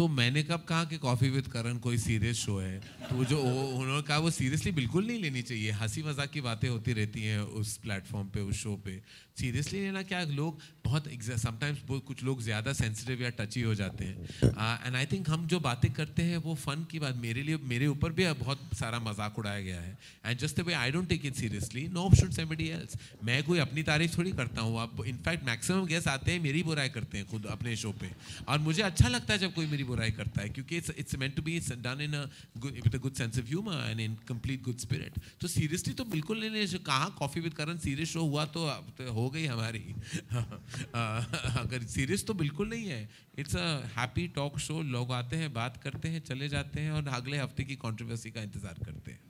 तो मैंने कब कहा कि कॉफ़ी विद करण कोई सीरियस शो है तो जो उन्होंने कहा वो सीरियसली बिल्कुल नहीं लेनी चाहिए हंसी मजाक की बातें होती रहती हैं उस प्लेटफॉर्म पे उस शो पे सीरियसली लेना क्या लोग बहुत समटाइम्स कुछ लोग ज़्यादा सेंसिटिव या टची हो जाते हैं एंड आई थिंक हम जो बातें करते हैं वो फ़न की बात मेरे लिए मेरे ऊपर भी बहुत सारा मजाक उड़ाया गया है and just the way I don't take it seriously no should say else मैं कोई अपनी तारीफ थोड़ी करता हूँ आप इनफैक्ट मैक्सिमम गेस्ट आते हैं मेरी बुराई करते हैं खुद अपने शो पे और मुझे अच्छा लगता है जब कोई मेरी बुराई ट्राई करता है क्योंकि it's meant to be done in with a good sense of humour and in complete good spirit तो सीरियसली तो बिल्कुल नहीं ले कहाँ coffee with Karan serious show हुआ तो, तो हो गई हमारी अगर सीरियस तो बिल्कुल नहीं है it's a happy talk show लोग आते हैं बात करते हैं चले जाते हैं और अगले हफ्ते की कॉन्ट्रोवर्सी का इंतज़ार करते हैं